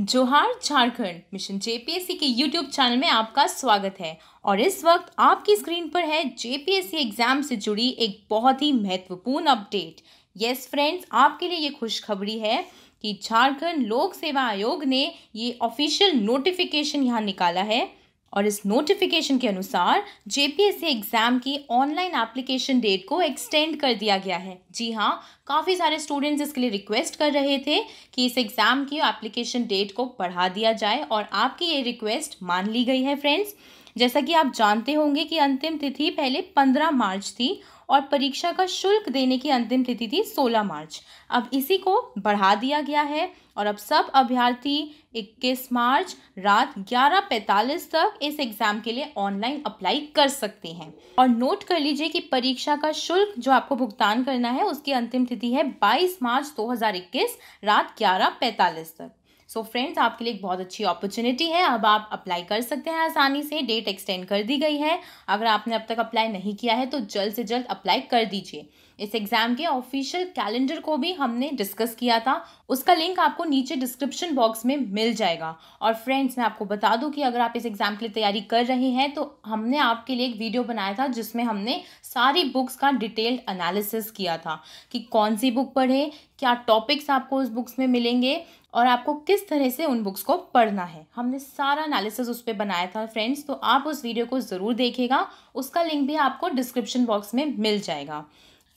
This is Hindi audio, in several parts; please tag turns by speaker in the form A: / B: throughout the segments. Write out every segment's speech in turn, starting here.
A: जोहार झारखंड मिशन जेपीएससी के यूट्यूब चैनल में आपका स्वागत है और इस वक्त आपकी स्क्रीन पर है जेपीएससी एग्जाम से जुड़ी एक बहुत ही महत्वपूर्ण अपडेट यस फ्रेंड्स आपके लिए ये खुशखबरी है कि झारखंड लोक सेवा आयोग ने ये ऑफिशियल नोटिफिकेशन यहाँ निकाला है और इस नोटिफिकेशन के अनुसार जेपीएससी एग्ज़ाम की ऑनलाइन एप्लीकेशन डेट को एक्सटेंड कर दिया गया है जी हाँ काफ़ी सारे स्टूडेंट्स इसके लिए रिक्वेस्ट कर रहे थे कि इस एग्ज़ाम की एप्लीकेशन डेट को बढ़ा दिया जाए और आपकी ये रिक्वेस्ट मान ली गई है फ्रेंड्स जैसा कि आप जानते होंगे कि अंतिम तिथि पहले पंद्रह मार्च थी और परीक्षा का शुल्क देने की अंतिम तिथि थी सोलह मार्च अब इसी को बढ़ा दिया गया है और अब सब अभ्यर्थी 21 मार्च रात 11:45 तक इस एग्ज़ाम के लिए ऑनलाइन अप्लाई कर सकते हैं और नोट कर लीजिए कि परीक्षा का शुल्क जो आपको भुगतान करना है उसकी अंतिम तिथि है 22 मार्च 2021 रात 11:45 तक सो so फ्रेंड्स आपके लिए एक बहुत अच्छी अपॉर्चुनिटी है अब आप अप्लाई कर सकते हैं आसानी से डेट एक्सटेंड कर दी गई है अगर आपने अब तक अप्लाई नहीं किया है तो जल्द से जल्द अप्लाई कर दीजिए इस एग्ज़ाम के ऑफिशियल कैलेंडर को भी हमने डिस्कस किया था उसका लिंक आपको नीचे डिस्क्रिप्शन बॉक्स में मिल जाएगा और फ्रेंड्स मैं आपको बता दूं कि अगर आप इस एग्ज़ाम के लिए तैयारी कर रहे हैं तो हमने आपके लिए एक वीडियो बनाया था जिसमें हमने सारी बुक्स का डिटेल्ड एनालिसिस किया था कि कौन सी बुक पढ़े क्या टॉपिक्स आपको उस बुक्स में मिलेंगे और आपको किस तरह से उन बुक्स को पढ़ना है हमने सारा एनालिसिस उस पर बनाया था फ्रेंड्स तो आप उस वीडियो को ज़रूर देखेगा उसका लिंक भी आपको डिस्क्रिप्शन बॉक्स में मिल जाएगा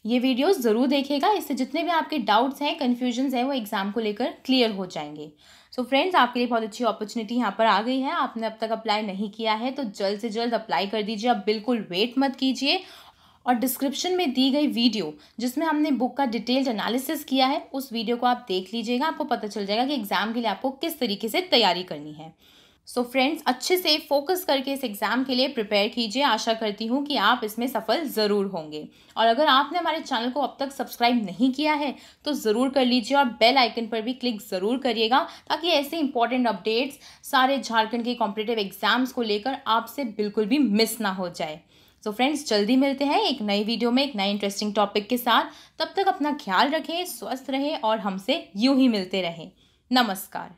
A: ये वीडियो ज़रूर देखेगा इससे जितने भी आपके डाउट्स हैं कन्फ्यूजन्स हैं वो एग्ज़ाम को लेकर क्लियर हो जाएंगे सो so फ्रेंड्स आपके लिए बहुत अच्छी अपॉर्चुनिटी यहाँ पर आ गई है आपने अब तक अप्लाई नहीं किया है तो जल्द से जल्द अप्लाई कर दीजिए आप बिल्कुल वेट मत कीजिए और डिस्क्रिप्शन में दी गई वीडियो जिसमें हमने बुक का डिटेल्ड एनालिसिस किया है उस वीडियो को आप देख लीजिएगा आपको पता चल जाएगा कि एग्ज़ाम के लिए आपको किस तरीके से तैयारी करनी है सो so फ्रेंड्स अच्छे से फोकस करके इस एग्ज़ाम के लिए प्रिपेयर कीजिए आशा करती हूँ कि आप इसमें सफल ज़रूर होंगे और अगर आपने हमारे चैनल को अब तक सब्सक्राइब नहीं किया है तो ज़रूर कर लीजिए और बेल आइकन पर भी क्लिक ज़रूर करिएगा ताकि ऐसे इंपॉर्टेंट अपडेट्स सारे झारखंड के कॉम्पिटेटिव एग्ज़ाम्स को लेकर आपसे बिल्कुल भी मिस ना हो जाए सो फ्रेंड्स जल्दी मिलते हैं एक नई वीडियो में एक नए इंटरेस्टिंग टॉपिक के साथ तब तक अपना ख्याल रखें स्वस्थ रहें और हमसे यूं ही मिलते रहें नमस्कार